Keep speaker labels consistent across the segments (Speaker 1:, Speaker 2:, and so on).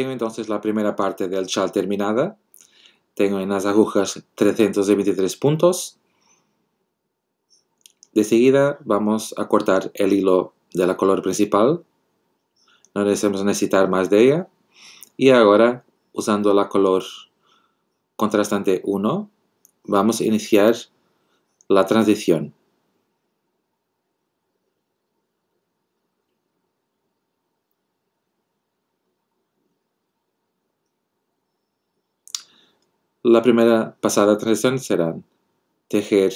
Speaker 1: Tengo entonces la primera parte del chal terminada. Tengo en las agujas 323 puntos. De seguida vamos a cortar el hilo de la color principal. No necesitamos necesitar más de ella. Y ahora, usando la color contrastante 1, vamos a iniciar la transición. La primera pasada transición será tejer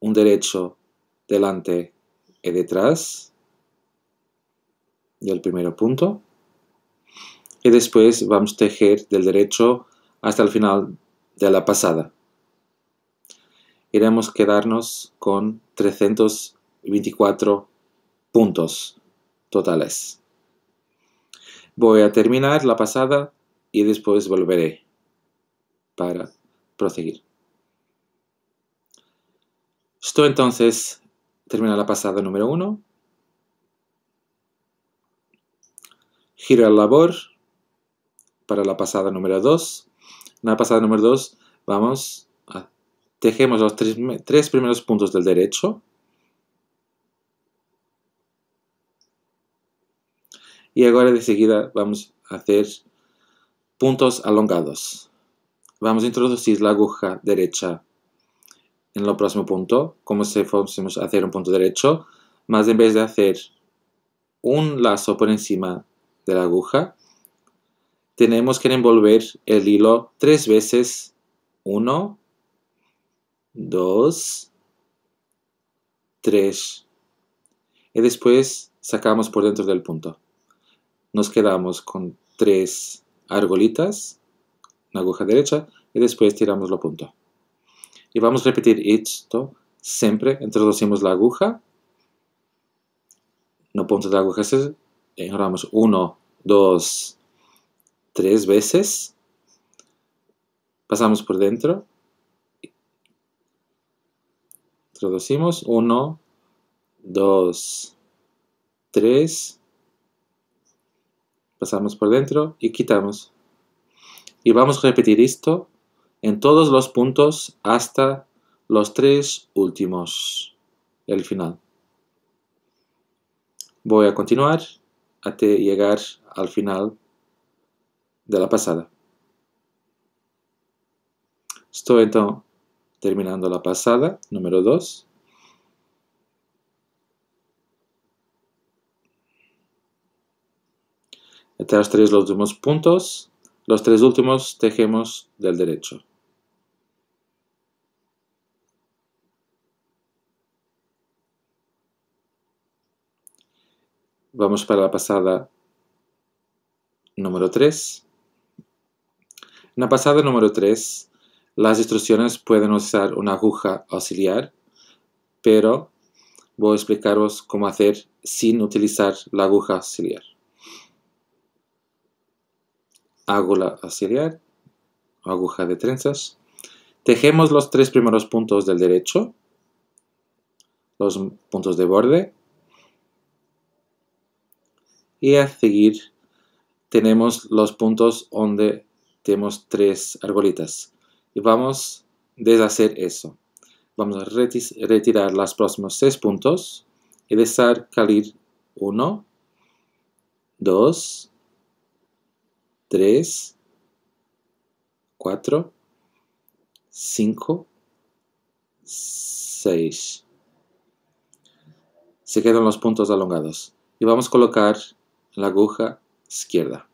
Speaker 1: un derecho delante y detrás del primer punto. Y después vamos a tejer del derecho hasta el final de la pasada. Iremos quedarnos con 324 puntos totales. Voy a terminar la pasada y después volveré para proseguir. Esto entonces termina la pasada número 1. Giro la labor para la pasada número 2. En la pasada número 2 vamos a tejemos los tres, tres primeros puntos del derecho. Y ahora de seguida vamos a hacer puntos alongados. Vamos a introducir la aguja derecha en el próximo punto, como si fuésemos a hacer un punto derecho, más en vez de hacer un lazo por encima de la aguja, tenemos que envolver el hilo tres veces. Uno, dos, tres. Y después sacamos por dentro del punto. Nos quedamos con tres argolitas una aguja derecha y después tiramos la punta. Y vamos a repetir esto siempre. Introducimos la aguja, no punto de aguja, enhorramos 1, 2, tres veces. Pasamos por dentro. Introducimos uno, 2, 3. Pasamos por dentro y quitamos y vamos a repetir esto en todos los puntos hasta los tres últimos, el final. Voy a continuar hasta llegar al final de la pasada. Estoy entonces terminando la pasada, número 2. Hasta los tres últimos puntos. Los tres últimos tejemos del derecho. Vamos para la pasada número 3. En la pasada número 3, las instrucciones pueden usar una aguja auxiliar, pero voy a explicaros cómo hacer sin utilizar la aguja auxiliar águla auxiliar, aguja de trenzas. Tejemos los tres primeros puntos del derecho, los puntos de borde. Y a seguir tenemos los puntos donde tenemos tres argolitas. Y vamos a deshacer eso. Vamos a retirar los próximos seis puntos y dejar salir 1, 2, 3, 4, 5, 6. Se quedan los puntos alongados. Y vamos a colocar la aguja izquierda.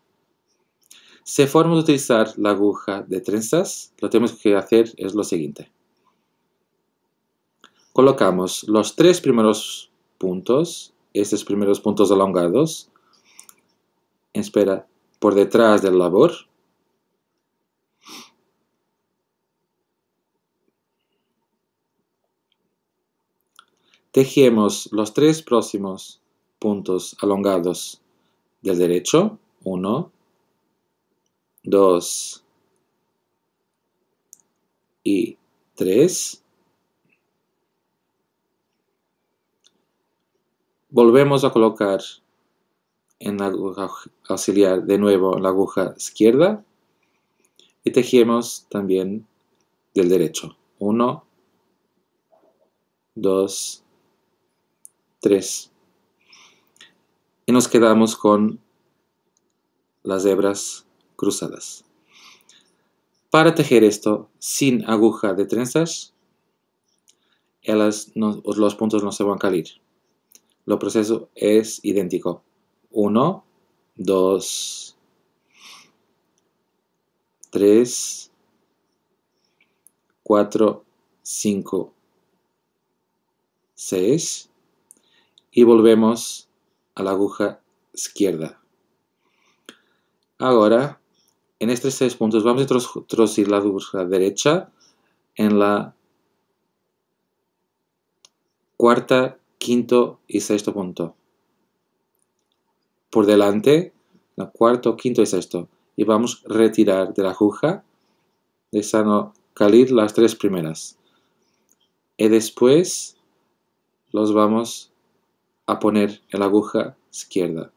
Speaker 1: Si forma de utilizar la aguja de trenzas, lo que tenemos que hacer es lo siguiente. Colocamos los tres primeros puntos, estos primeros puntos alongados, espera por detrás del labor. Tejemos los tres próximos puntos alongados del derecho. 1, 2 y 3. Volvemos a colocar en la aguja auxiliar de nuevo la aguja izquierda y tejemos también del derecho. 1, 2, 3. Y nos quedamos con las hebras cruzadas. Para tejer esto sin aguja de trenzas, los puntos no se van a caer. El proceso es idéntico. 1, 2, 3, 4, 5, 6 y volvemos a la aguja izquierda. Ahora, en estos seis puntos vamos a trocir la aguja derecha en la cuarta, quinto y sexto punto por delante, la cuarto, quinto y sexto. Y vamos a retirar de la aguja de sano calir las tres primeras. Y después los vamos a poner en la aguja izquierda.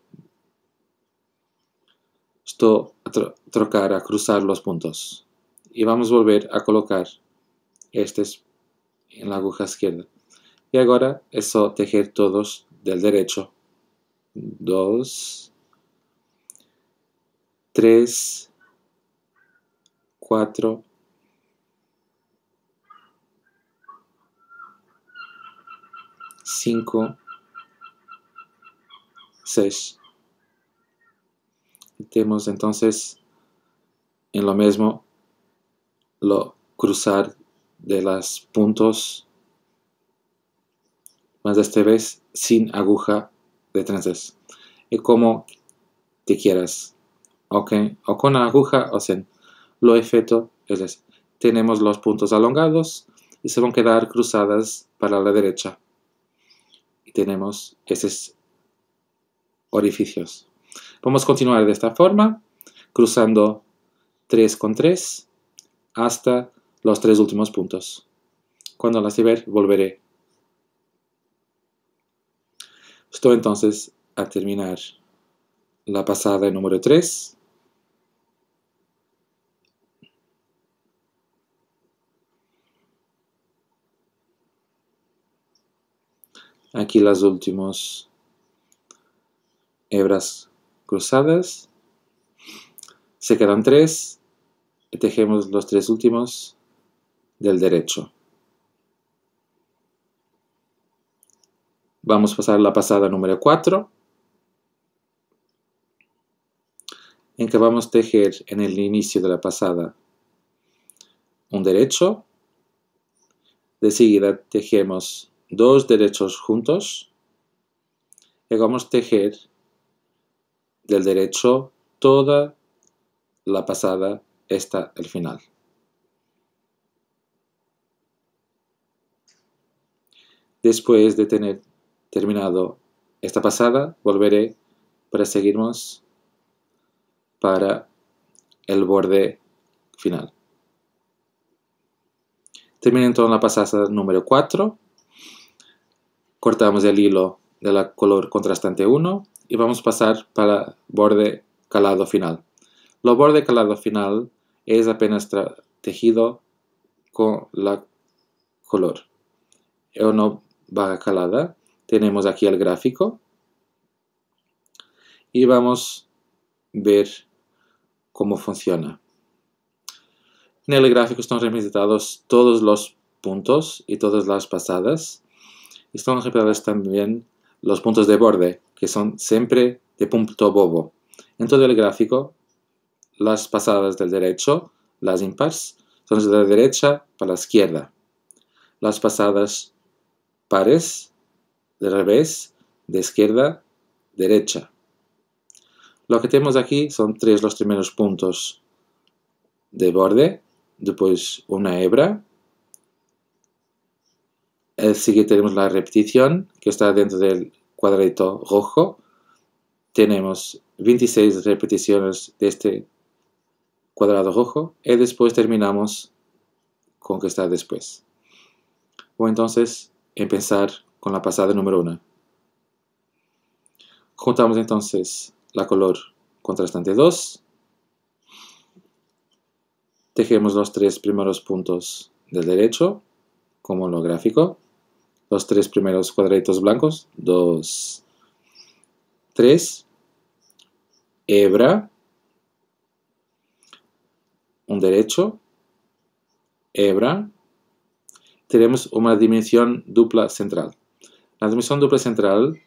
Speaker 1: Esto a trocar, a cruzar los puntos. Y vamos a volver a colocar estos en la aguja izquierda. Y ahora eso tejer todos del derecho 2, 3, 4, 5, 6. Tenemos entonces en lo mismo lo cruzar de los puntos, más de esta vez sin aguja de trenzas y como te quieras, ok, o con la aguja o sin. Lo efecto es ese. Tenemos los puntos alongados y se van a quedar cruzadas para la derecha. Y tenemos esos orificios. Vamos a continuar de esta forma, cruzando 3 con 3 hasta los tres últimos puntos. Cuando las lleve, volveré Estoy entonces a terminar la pasada número 3. Aquí las últimas hebras cruzadas. Se quedan tres. Tejemos los tres últimos del derecho. Vamos a pasar la pasada número 4, en que vamos a tejer en el inicio de la pasada un derecho, de seguida tejemos dos derechos juntos y vamos a tejer del derecho toda la pasada hasta el final. Después de tener terminado esta pasada, volveré para seguirnos para el borde final. Terminando entonces la pasada número 4. Cortamos el hilo de la color contrastante 1 y vamos a pasar para borde calado final. El borde calado final es apenas tejido con la color. Es una baja calada tenemos aquí el gráfico y vamos a ver cómo funciona. En el gráfico están representados todos los puntos y todas las pasadas. Están representados también los puntos de borde, que son siempre de punto bobo. En todo el gráfico, las pasadas del derecho, las impars, son de la derecha para la izquierda. Las pasadas pares de revés, de izquierda, derecha. Lo que tenemos aquí son tres los primeros puntos de borde, después una hebra. El eh, siguiente tenemos la repetición, que está dentro del cuadradito rojo. Tenemos 26 repeticiones de este cuadrado rojo y después terminamos con que está después. O entonces empezar con la pasada número 1. Juntamos entonces la color contrastante 2. Tejemos los tres primeros puntos del derecho, como lo gráfico. Los tres primeros cuadraditos blancos, 2, 3. Hebra, un derecho, hebra. Tenemos una dimensión dupla central la transmisión doble central,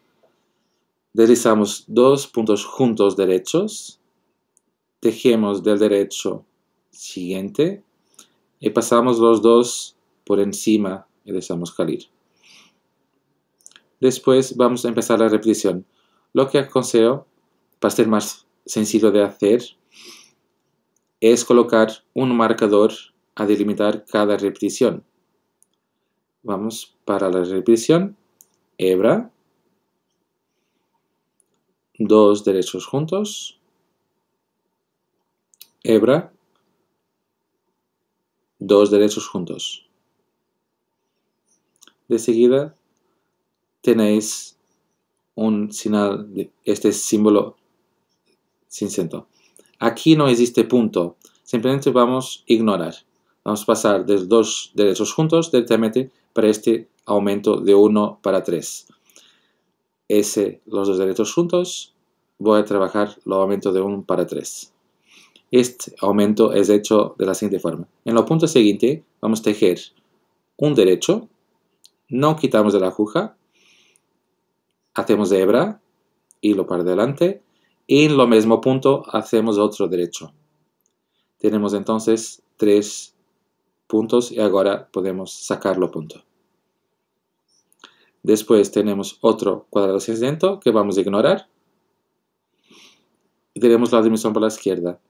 Speaker 1: deslizamos dos puntos juntos derechos, tejemos del derecho siguiente y pasamos los dos por encima y dejamos salir. Después vamos a empezar la repetición. Lo que aconsejo, para ser más sencillo de hacer, es colocar un marcador a delimitar cada repetición. Vamos para la repetición hebra, dos derechos juntos, hebra, dos derechos juntos. De seguida tenéis un sinal, este símbolo sin centro. Aquí no existe punto, simplemente vamos a ignorar. Vamos a pasar de dos derechos juntos directamente para este aumento de 1 para 3. Ese, los dos derechos juntos, voy a trabajar los aumentos de 1 para 3. Este aumento es hecho de la siguiente forma. En los puntos siguientes vamos a tejer un derecho, no quitamos de la aguja, hacemos hebra, hilo para adelante, y en lo mismo punto hacemos otro derecho. Tenemos entonces tres puntos y ahora podemos sacar los puntos. Después tenemos otro cuadrado dentro que vamos a ignorar. Y tenemos la dimensión por la izquierda.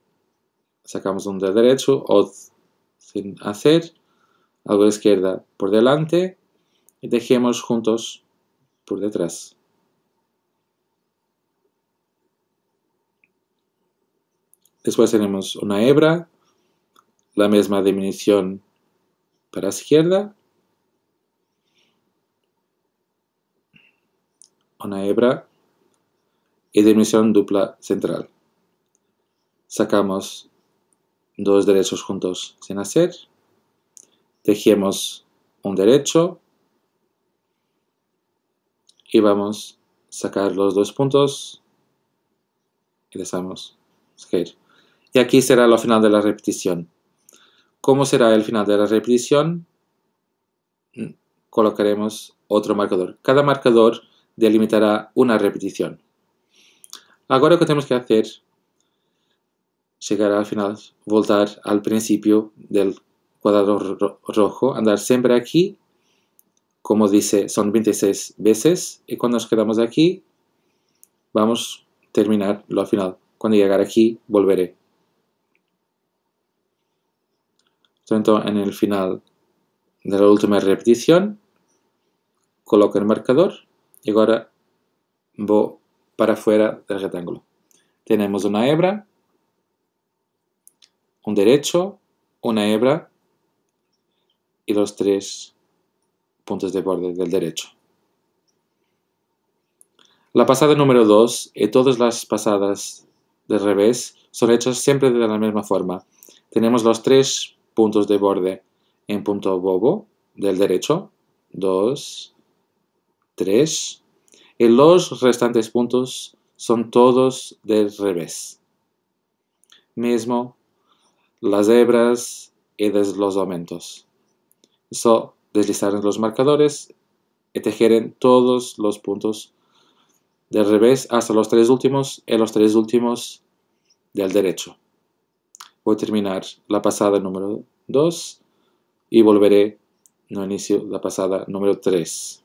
Speaker 1: Sacamos un de derecho o sin hacer. Algo de izquierda por delante. Y dejemos juntos por detrás. Después tenemos una hebra. La misma diminución para la izquierda una hebra y dimensión dupla central. Sacamos dos derechos juntos sin hacer. Tejemos un derecho y vamos a sacar los dos puntos y dejamos Y aquí será lo final de la repetición. ¿Cómo será el final de la repetición? Mm, colocaremos otro marcador. Cada marcador delimitará una repetición. Ahora, lo que tenemos que hacer? Llegar al final, voltar al principio del cuadrado rojo, andar siempre aquí, como dice, son 26 veces, y cuando nos quedamos aquí vamos a terminar lo final. Cuando llegar aquí, volveré. Entonces, en el final de la última repetición, coloco el marcador y ahora voy para afuera del rectángulo. Tenemos una hebra, un derecho, una hebra y los tres puntos de borde del derecho. La pasada número 2 y todas las pasadas del revés son hechas siempre de la misma forma. Tenemos los tres puntos de borde en punto bobo del derecho, 2, 3. Y los restantes puntos son todos del revés. Mismo las hebras y los aumentos. eso deslizar los marcadores y tejer todos los puntos del revés hasta los tres últimos y los tres últimos del derecho. Voy a terminar la pasada número 2 y volveré no inicio la pasada número 3.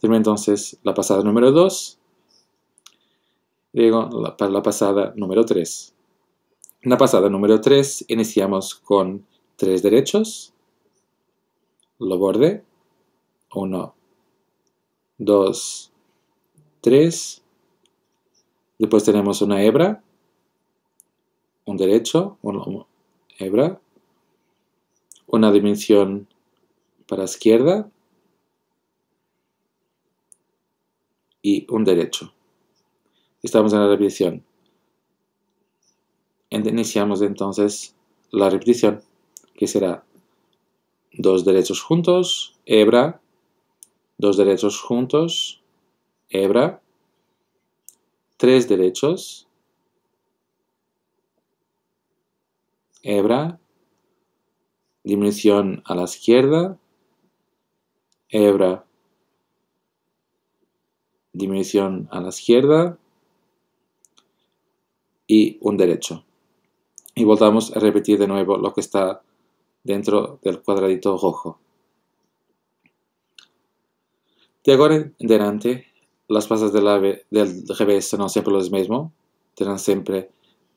Speaker 1: Termino entonces la pasada número 2, luego la, para la pasada número 3. En la pasada número 3 iniciamos con tres derechos, lo borde, 1, 2, 3. Después tenemos una hebra, un derecho, una hebra, una dimensión para izquierda, y un derecho. Estamos en la repetición. Iniciamos entonces la repetición, que será dos derechos juntos, hebra, dos derechos juntos, hebra, tres derechos, hebra, diminución a la izquierda, hebra, diminución a la izquierda y un derecho. Y volvamos a repetir de nuevo lo que está dentro del cuadradito rojo. De ahora en adelante, las pasas del, ave, del revés son siempre los mismos. Tendrán siempre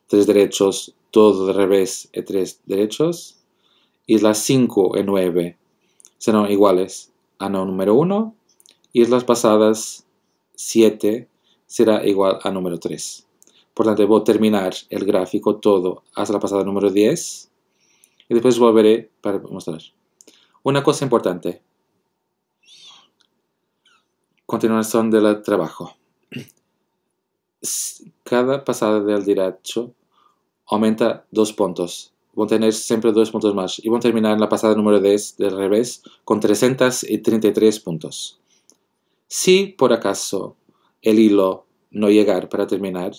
Speaker 1: tres derechos, todo de revés y tres derechos. Y las 5 y 9 serán iguales a no número 1. Y las pasadas 7 será igual a número 3. Por tanto, a terminar el gráfico todo hasta la pasada número 10 y después volveré para mostrar. Una cosa importante. Continuación del trabajo. Cada pasada del derecho aumenta dos puntos. Voy a tener siempre dos puntos más y voy a terminar en la pasada número 10 del revés con 333 puntos. Si por acaso el hilo no llegar para terminar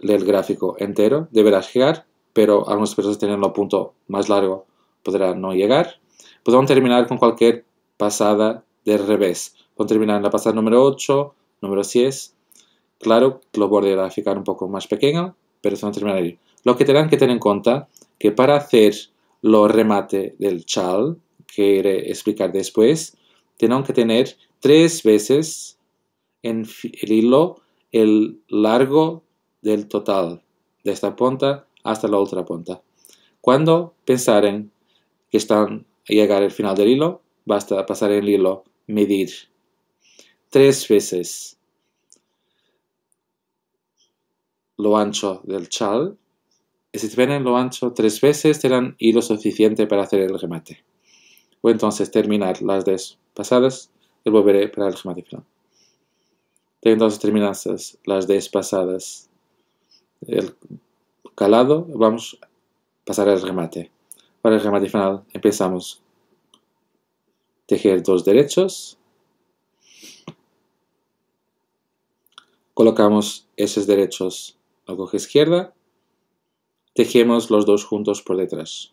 Speaker 1: el gráfico entero, deberá llegar, pero algunas personas tienen el punto más largo, podrán no llegar. Podrán terminar con cualquier pasada de revés. Podrán terminar en la pasada número 8, número 10. Claro, los bordes van a ficar un poco más pequeño, pero se van a terminar ahí. Lo que tendrán que tener en cuenta que para hacer los remate del chal, que iré explicar después, tendrán que tener tres veces en el hilo el largo del total, de esta punta hasta la otra punta. Cuando pensaren que están a llegar al final del hilo, basta pasar el hilo, medir tres veces lo ancho del chal. Y si tienen lo ancho tres veces, serán hilo suficiente para hacer el remate. O entonces terminar las dos pasadas y volveré para el final. Tengo dos terminadas las de pasadas el calado, vamos a pasar al remate. Para el remate final empezamos tejer dos derechos, colocamos esos derechos la coge izquierda, tejemos los dos juntos por detrás.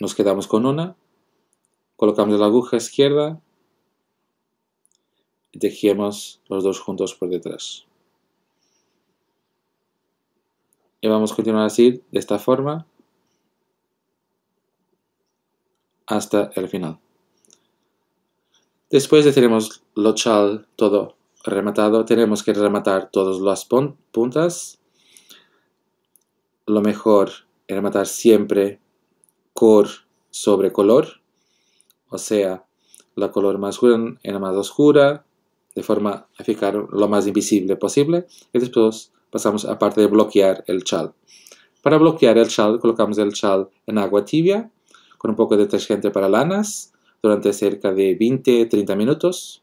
Speaker 1: Nos quedamos con una, Colocamos la aguja izquierda y tejemos los dos juntos por detrás. Y vamos a continuar así, de esta forma, hasta el final. Después de tenemos lo chal todo rematado, tenemos que rematar todas las puntas. Lo mejor es rematar siempre cor sobre color o sea, la color más oscura en la más oscura, de forma a ficar lo más invisible posible, y después pasamos a parte de bloquear el chal. Para bloquear el chal, colocamos el chal en agua tibia, con un poco de detergente para lanas, durante cerca de 20-30 minutos.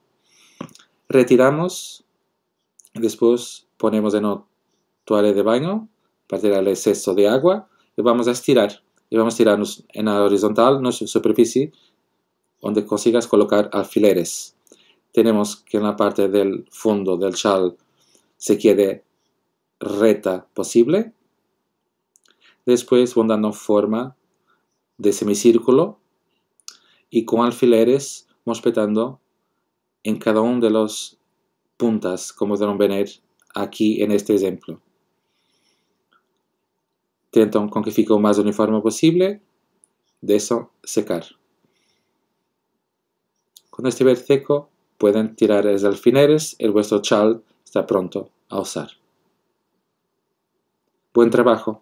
Speaker 1: Retiramos, después ponemos en una toalla de baño para tirar el exceso de agua y vamos a estirar. Y vamos a tirarnos en la horizontal, nuestra superficie, donde consigas colocar alfileres. Tenemos que en la parte del fondo del chal se quede recta posible. Después van dando forma de semicírculo y con alfileres vamos petando en cada uno de los puntas, como podrán ver aquí en este ejemplo. intento con que fique lo más uniforme posible, de eso secar. Con este seco pueden tirar los alfineres el vuestro chal está pronto a usar. Buen trabajo.